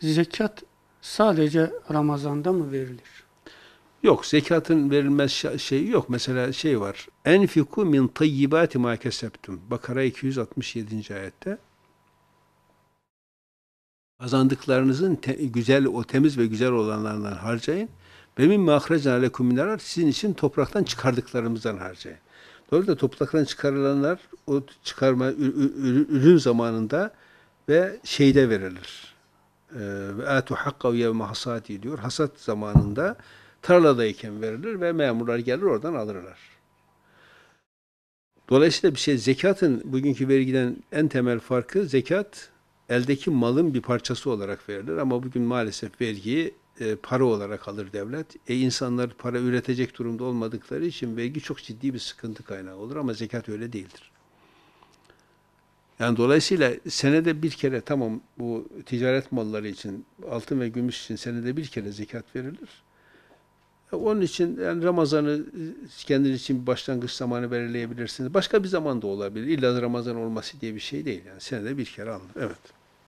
zekat sadece Ramazan'da mı verilir? Yok zekatın verilmez şeyi yok. Mesela şey var. Enfiku min tayyibati ma keseptum. Bakara 267. ayette. Kazandıklarınızın te, güzel, o temiz ve güzel olanlarından harcayın. Ve min mahrecen alekum minarar. Sizin için topraktan çıkardıklarımızdan harcayın. Dolayısıyla topraktan çıkarılanlar o çıkarma ürün zamanında ve şeyde verilir ee, ve etu hakkav yevme hasati diyor. Hasat zamanında tarladayken verilir ve memurlar gelir oradan alırlar. Dolayısıyla bir şey zekatın bugünkü vergiden en temel farkı zekat eldeki malın bir parçası olarak verilir ama bugün maalesef vergiyi e, para olarak alır devlet. E insanlar para üretecek durumda olmadıkları için vergi çok ciddi bir sıkıntı kaynağı olur ama zekat öyle değildir. Yani dolayısıyla senede bir kere tamam bu ticaret malları için, altın ve gümüş için senede bir kere zekat verilir. E, onun için yani Ramazan'ı e, kendiniz için bir başlangıç zamanı belirleyebilirsiniz. Başka bir zaman da olabilir. İlla Ramazan olması diye bir şey değil. Yani senede bir kere alın. Evet.